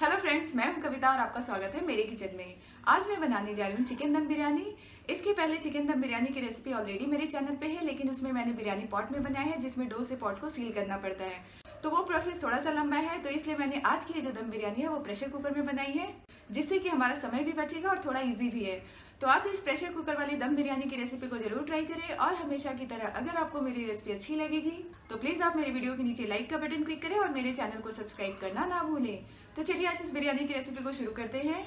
hello friends मैं हूं कविता और आपका स्वागत है मेरे किचन में आज मैं बनाने जा रही हूं चिकन दम बिरयानी इसके पहले चिकन दम बिरयानी की रेसिपी ऑलरेडी मेरे चैनल पे है लेकिन उसमें मैंने बिरयानी पॉट में बनाया है जिसमें डो से पॉट को सील करना पड़ता है तो वो प्रोसेस थोड़ा सा लंबा है तो इसलिए मैंने आज की जो दम बिरयानी है वो प्रेशर कुकर में बनाई है जिससे कि हमारा समय भी बचेगा और थोड़ा इजी भी है तो आप इस प्रेशर कुकर वाली दम बिरयानी की रेसिपी को जरूर ट्राई करें और हमेशा की तरह अगर आपको मेरी रेसिपी अच्छी लगेगी तो प्लीज़ आप मेरे वीडियो के नीचे लाइक का बटन क्लिक करें और मेरे चैनल को सब्सक्राइब करना ना भूलें तो चलिए आज इस बिरयानी की रेसिपी को शुरू करते हैं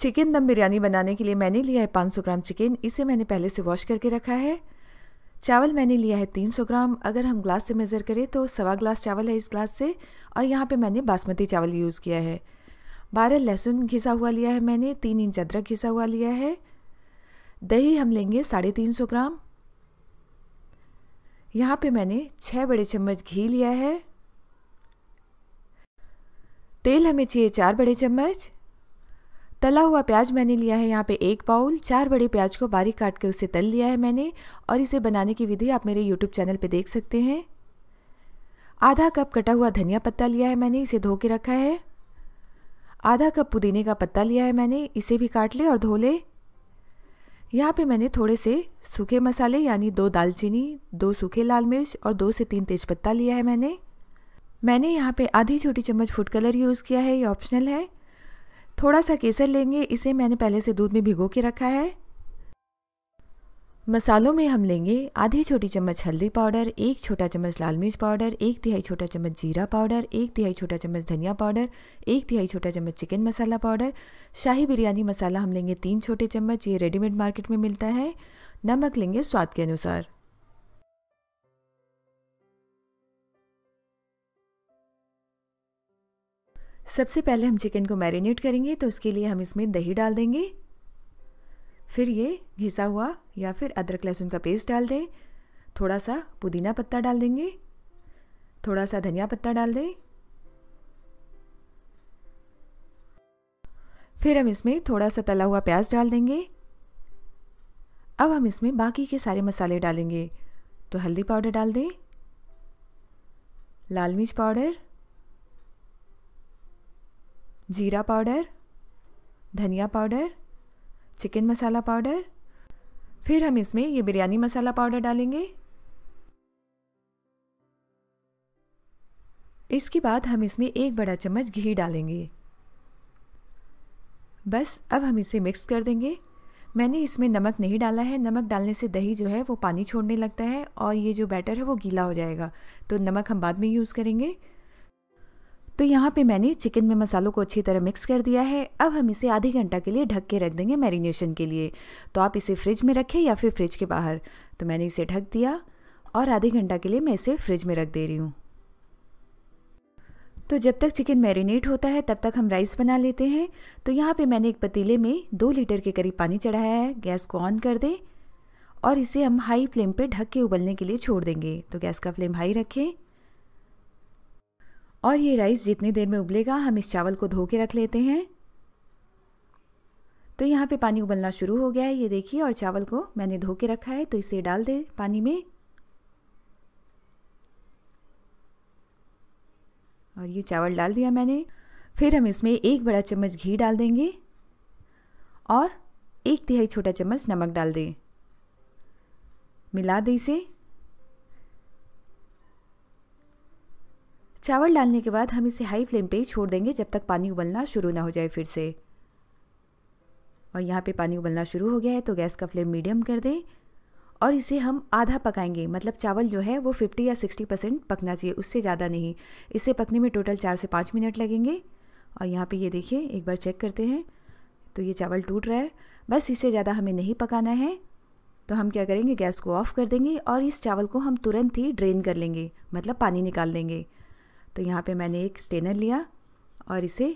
चिकन दम बिरयानी बनाने के लिए मैंने लिया है 500 ग्राम चिकन इसे मैंने पहले से वॉश करके रखा है चावल मैंने लिया है 300 ग्राम अगर हम ग्लास से मेज़र करें तो सवा ग्लास चावल है इस ग्लास से और यहाँ पे मैंने बासमती चावल यूज़ किया है बारह लहसुन घिसा हुआ लिया है मैंने तीन इंच अदरक घिसा हुआ लिया है दही हम लेंगे साढ़े तीन सौ ग्राम यहाँ पे मैंने छः बड़े चम्मच घी लिया है तेल हमें चाहिए चार बड़े चम्मच तला हुआ प्याज मैंने लिया है यहाँ पे एक बाउल चार बड़े प्याज को बारीक काट के उसे तल लिया है मैंने और इसे बनाने की विधि आप मेरे यूट्यूब चैनल पे देख सकते हैं आधा कप कटा हुआ धनिया पत्ता लिया है मैंने इसे धो के रखा है आधा कप पुदीने का पत्ता लिया है मैंने इसे भी काट ले और धो ले यहाँ पे मैंने थोड़े से सूखे मसाले यानी दो दालचीनी दो सूखे लाल मिर्च और दो से तीन तेज़पत्ता लिया है मैंने मैंने यहाँ पे आधी छोटी चम्मच फूड कलर यूज़ किया है ये ऑप्शनल है थोड़ा सा केसर लेंगे इसे मैंने पहले से दूध में भिगो के रखा है मसालों में हम लेंगे आधी छोटी चम्मच हल्दी पाउडर एक छोटा चम्मच लाल मिर्च पाउडर एक तिहाई छोटा चम्मच जीरा पाउडर एक तिहाई छोटा चम्मच धनिया पाउडर एक तिहाई छोटा चम्मच चिकन मसाला पाउडर शाही बिरयानी मसाला हम लेंगे तीन छोटे चम्मच ये रेडीमेड मार्केट में मिलता है नमक लेंगे स्वाद के अनुसार सबसे पहले हम चिकन को मैरिनेट करेंगे तो उसके लिए हम इसमें दही डाल देंगे फिर ये घिसा हुआ या फिर अदरक लहसुन का पेस्ट डाल दें थोड़ा सा पुदीना पत्ता डाल देंगे थोड़ा सा धनिया पत्ता डाल दें फिर हम इसमें थोड़ा सा तला हुआ प्याज डाल देंगे अब हम इसमें बाकी के सारे मसाले डालेंगे तो हल्दी पाउडर डाल दें लाल मिर्च पाउडर जीरा पाउडर धनिया पाउडर चिकन मसाला पाउडर फिर हम इसमें ये बिरयानी मसाला पाउडर डालेंगे इसके बाद हम इसमें एक बड़ा चम्मच घी डालेंगे बस अब हम इसे मिक्स कर देंगे मैंने इसमें नमक नहीं डाला है नमक डालने से दही जो है वो पानी छोड़ने लगता है और ये जो बैटर है वो गीला हो जाएगा तो नमक हम बाद में यूज़ करेंगे तो यहाँ पे मैंने चिकन में मसालों को अच्छी तरह मिक्स कर दिया है अब हम इसे आधे घंटा के लिए ढक के रख देंगे मैरिनेशन के लिए तो आप इसे फ्रिज में रखें या फिर फ्रिज के बाहर तो मैंने इसे ढक दिया और आधे घंटा के लिए मैं इसे फ्रिज में रख दे रही हूँ तो जब तक चिकन मैरिनेट होता है तब तक हम राइस बना लेते हैं तो यहाँ पे मैंने एक पतीले में दो लीटर के करीब पानी चढ़ाया है गैस को ऑन कर दें और इसे हम हाई फ्लेम पे ढक के उबलने के लिए छोड़ देंगे तो गैस का फ्लेम हाई रखें और ये राइस जितनी देर में उबलेगा हम इस चावल को धो के रख लेते हैं तो यहाँ पे पानी उबलना शुरू हो गया है ये देखिए और चावल को मैंने धो के रखा है तो इसे डाल दे पानी में और ये चावल डाल दिया मैंने फिर हम इसमें एक बड़ा चम्मच घी डाल देंगे और एक तिहाई छोटा चम्मच नमक डाल दें मिला दें इसे चावल डालने के बाद हम इसे हाई फ्लेम पे ही छोड़ देंगे जब तक पानी उबलना शुरू ना हो जाए फिर से और यहाँ पे पानी उबलना शुरू हो गया है तो गैस का फ्लेम मीडियम कर दें और इसे हम आधा पकाएंगे मतलब चावल जो है वो 50 या 60 परसेंट पकना चाहिए उससे ज़्यादा नहीं इसे पकने में टोटल चार से पाँच मिनट लगेंगे और यहाँ पे ये देखिए एक बार चेक करते हैं तो ये चावल टूट रहा है बस इससे ज़्यादा हमें नहीं पकाना है तो हम क्या करेंगे गैस को ऑफ़ कर देंगे और इस चावल को हम तुरंत ही ड्रेन कर लेंगे मतलब पानी निकाल लेंगे तो यहाँ पे मैंने एक स्टेनर लिया और इसे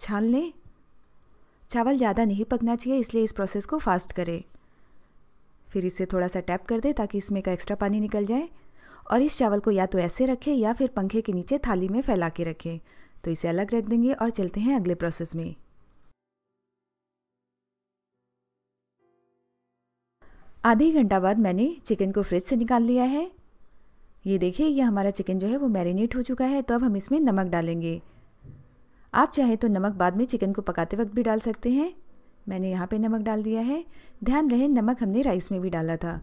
छान लें चावल ज़्यादा नहीं पकना चाहिए इसलिए इस प्रोसेस को फास्ट करें फिर इसे थोड़ा सा टैप कर दें ताकि इसमें का एक्स्ट्रा पानी निकल जाए और इस चावल को या तो ऐसे रखें या फिर पंखे के नीचे थाली में फैला के रखें तो इसे अलग रख देंगे और चलते हैं अगले प्रोसेस में आधे घंटा बाद मैंने चिकन को फ्रिज से निकाल लिया है ये देखिए ये हमारा चिकन जो है वो मैरिनेट हो चुका है तो अब हम इसमें नमक डालेंगे आप चाहे तो नमक बाद में चिकन को पकाते वक्त भी डाल सकते हैं मैंने यहाँ पे नमक डाल दिया है ध्यान रहे नमक हमने राइस में भी डाला था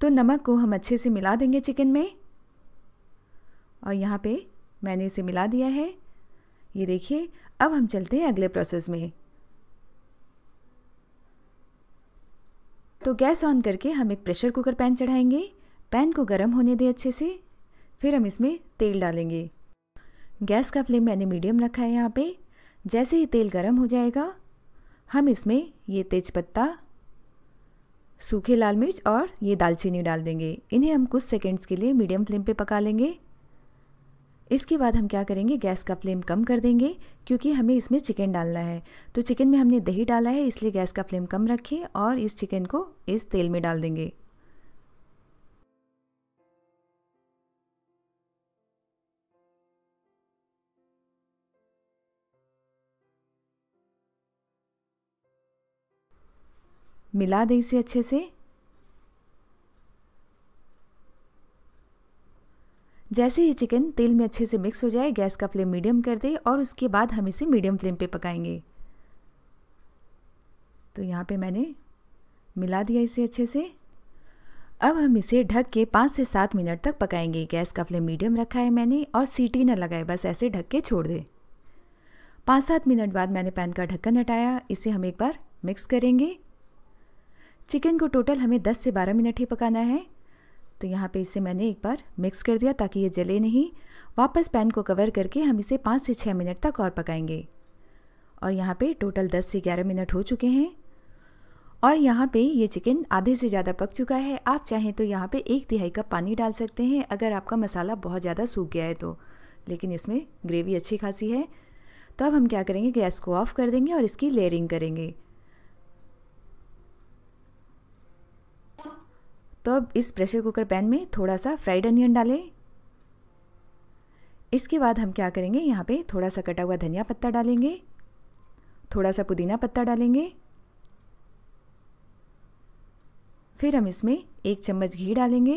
तो नमक को हम अच्छे से मिला देंगे चिकन में और यहाँ पे मैंने इसे मिला दिया है ये देखिए अब हम चलते हैं अगले प्रोसेस में तो गैस ऑन करके हम एक प्रेशर कुकर पैन चढ़ाएंगे पैन को गर्म होने दें अच्छे से फिर हम इसमें तेल डालेंगे गैस का फ्लेम मैंने मीडियम रखा है यहाँ पे जैसे ही तेल गर्म हो जाएगा हम इसमें ये तेज़पत्ता सूखे लाल मिर्च और ये दालचीनी डाल देंगे इन्हें हम कुछ सेकेंड्स के लिए मीडियम फ्लेम पे पका लेंगे इसके बाद हम क्या करेंगे गैस का फ्लेम कम कर देंगे क्योंकि हमें इसमें चिकन डालना है तो चिकन में हमने दही डाला है इसलिए गैस का फ्लेम कम रखें और इस चिकन को इस तेल में डाल देंगे मिला दें इसे अच्छे से जैसे ये चिकन तेल में अच्छे से मिक्स हो जाए गैस का फ्लेम मीडियम कर दे और उसके बाद हम इसे मीडियम फ्लेम पे पकाएंगे तो यहाँ पे मैंने मिला दिया इसे अच्छे से अब हम इसे ढक के पाँच से सात मिनट तक पकाएंगे गैस का फ्लेम मीडियम रखा है मैंने और सीटी न लगाए बस ऐसे ढक के छोड़ दे पाँच सात मिनट बाद मैंने पैन का ढक्कन हटाया इसे हम एक बार मिक्स करेंगे चिकन को टोटल हमें 10 से 12 मिनट ही पकाना है तो यहाँ पे इसे मैंने एक बार मिक्स कर दिया ताकि ये जले नहीं वापस पैन को कवर करके हम इसे 5 से 6 मिनट तक और पकाएंगे और यहाँ पे टोटल 10 से 11 मिनट हो चुके हैं और यहाँ पे ये चिकन आधे से ज़्यादा पक चुका है आप चाहें तो यहाँ पे एक तिहाई कप पानी डाल सकते हैं अगर आपका मसाला बहुत ज़्यादा सूख गया है तो लेकिन इसमें ग्रेवी अच्छी खासी है तो अब हम क्या करेंगे गैस को ऑफ़ कर देंगे और इसकी लेयरिंग करेंगे तो अब इस प्रेशर कुकर पैन में थोड़ा सा फ्राइड अनियन डालें इसके बाद हम क्या करेंगे यहाँ पे थोड़ा सा कटा हुआ धनिया पत्ता डालेंगे थोड़ा सा पुदीना पत्ता डालेंगे फिर हम इसमें एक चम्मच घी डालेंगे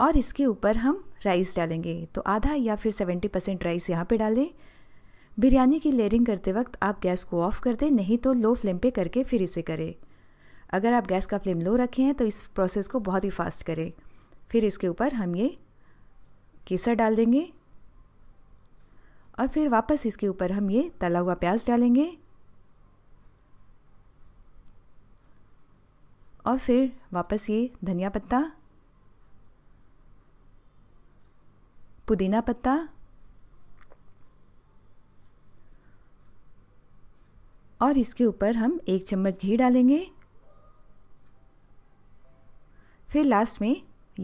और इसके ऊपर हम राइस डालेंगे तो आधा या फिर सेवेंटी परसेंट राइस यहाँ पे डालें बिरयानी की लेयरिंग करते वक्त आप गैस को ऑफ कर दें नहीं तो लो फ्लेम पे करके फिर इसे करें अगर आप गैस का फ्लेम लो रखे हैं तो इस प्रोसेस को बहुत ही फास्ट करें फिर इसके ऊपर हम ये केसर डाल देंगे और फिर वापस इसके ऊपर हम ये तला हुआ प्याज डालेंगे और फिर वापस ये धनिया पत्ता पुदीना पत्ता और इसके ऊपर हम एक चम्मच घी डालेंगे फिर लास्ट में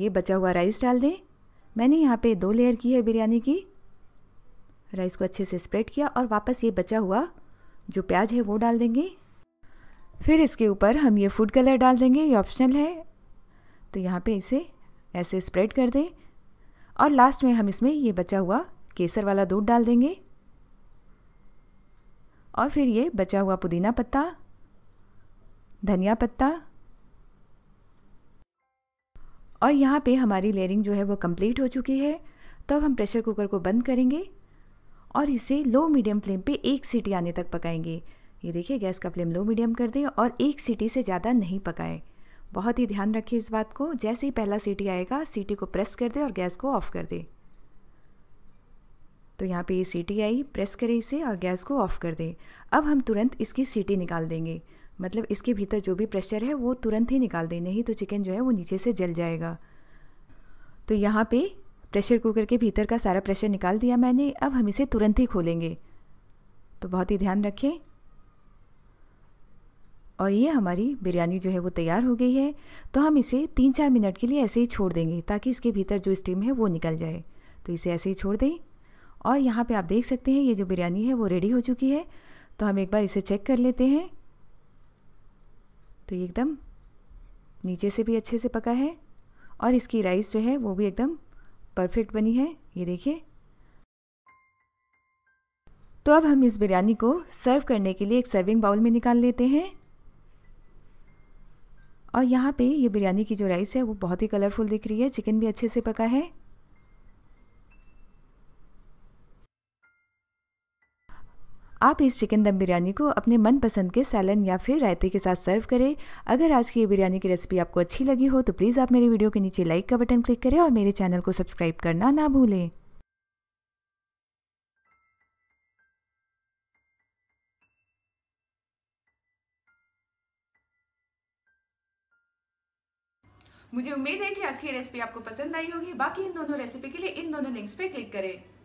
ये बचा हुआ राइस डाल दें मैंने यहाँ पे दो लेयर की है बिरयानी की राइस को अच्छे से स्प्रेड किया और वापस ये बचा हुआ जो प्याज है वो डाल देंगे फिर इसके ऊपर हम ये फूड कलर डाल देंगे ये ऑप्शनल है तो यहाँ पे इसे ऐसे स्प्रेड कर दें और लास्ट में हम इसमें ये बचा हुआ केसर वाला दूध डाल देंगे और फिर ये बचा हुआ पुदीना पत्ता धनिया पत्ता और यहाँ पे हमारी लेयरिंग जो है वो कंप्लीट हो चुकी है तब अब हम प्रेशर कुकर को बंद करेंगे और इसे लो मीडियम फ्लेम पे एक सीटी आने तक पकाएंगे ये देखिए गैस का फ्लेम लो मीडियम कर दें और एक सीटी से ज़्यादा नहीं पकाएं बहुत ही ध्यान रखें इस बात को जैसे ही पहला सीटी आएगा सीटी को प्रेस कर दें और गैस को ऑफ़ कर दें तो यहाँ पे ये सीटी आई प्रेस करें इसे और गैस को ऑफ़ कर दें अब हम तुरंत इसकी सीटी निकाल देंगे मतलब इसके भीतर जो भी प्रेशर है वो तुरंत ही निकाल देने ही तो चिकन जो है वो नीचे से जल जाएगा तो यहाँ पे प्रेशर कुकर के भीतर का सारा प्रेशर निकाल दिया मैंने अब हम इसे तुरंत ही खोलेंगे तो बहुत ही ध्यान रखें और ये हमारी बिरयानी जो है वो तैयार हो गई है तो हम इसे तीन चार मिनट के लिए ऐसे ही छोड़ देंगे ताकि इसके भीतर जो स्टीम है वो निकल जाए तो इसे ऐसे ही छोड़ दें और यहाँ पे आप देख सकते हैं ये जो बिरयानी है वो रेडी हो चुकी है तो हम एक बार इसे चेक कर लेते हैं तो ये एकदम नीचे से भी अच्छे से पका है और इसकी राइस जो है वो भी एकदम परफेक्ट बनी है ये देखिए तो अब हम इस बिरयानी को सर्व करने के लिए एक सर्विंग बाउल में निकाल लेते हैं और यहाँ पे ये बिरयानी की जो राइस है वो बहुत ही कलरफुल दिख रही है चिकन भी अच्छे से पका है आप इस चिकन दम बिरयानी को अपने मनपसंद के सैलन या फिर रायते के साथ सर्व करें अगर आज की ये बिरयानी की रेसिपी आपको अच्छी लगी हो तो प्लीज़ आप मेरे वीडियो के नीचे लाइक का बटन क्लिक करें और मेरे चैनल को सब्सक्राइब करना ना भूलें मुझे उम्मीद है कि आज की रेसिपी आपको पसंद आई होगी बाकी इन दोनों रेसिपी के लिए इन दोनों लिंक्स पे क्लिक करें